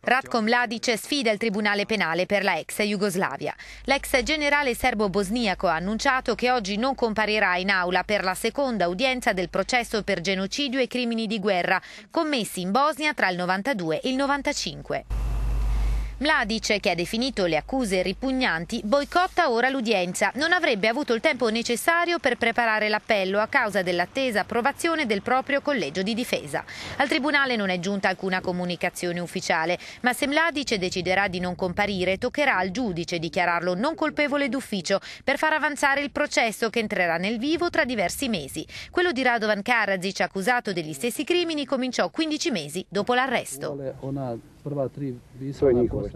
Ratko Mladic sfida il Tribunale Penale per la ex Jugoslavia. L'ex generale serbo-bosniaco ha annunciato che oggi non comparirà in aula per la seconda udienza del processo per genocidio e crimini di guerra commessi in Bosnia tra il 92 e il 95. Mladic, che ha definito le accuse ripugnanti, boicotta ora l'udienza. Non avrebbe avuto il tempo necessario per preparare l'appello a causa dell'attesa approvazione del proprio collegio di difesa. Al Tribunale non è giunta alcuna comunicazione ufficiale, ma se Mladic deciderà di non comparire, toccherà al giudice dichiararlo non colpevole d'ufficio per far avanzare il processo che entrerà nel vivo tra diversi mesi. Quello di Radovan Karadzic, accusato degli stessi crimini, cominciò 15 mesi dopo l'arresto. prva tri visa. To je njihovo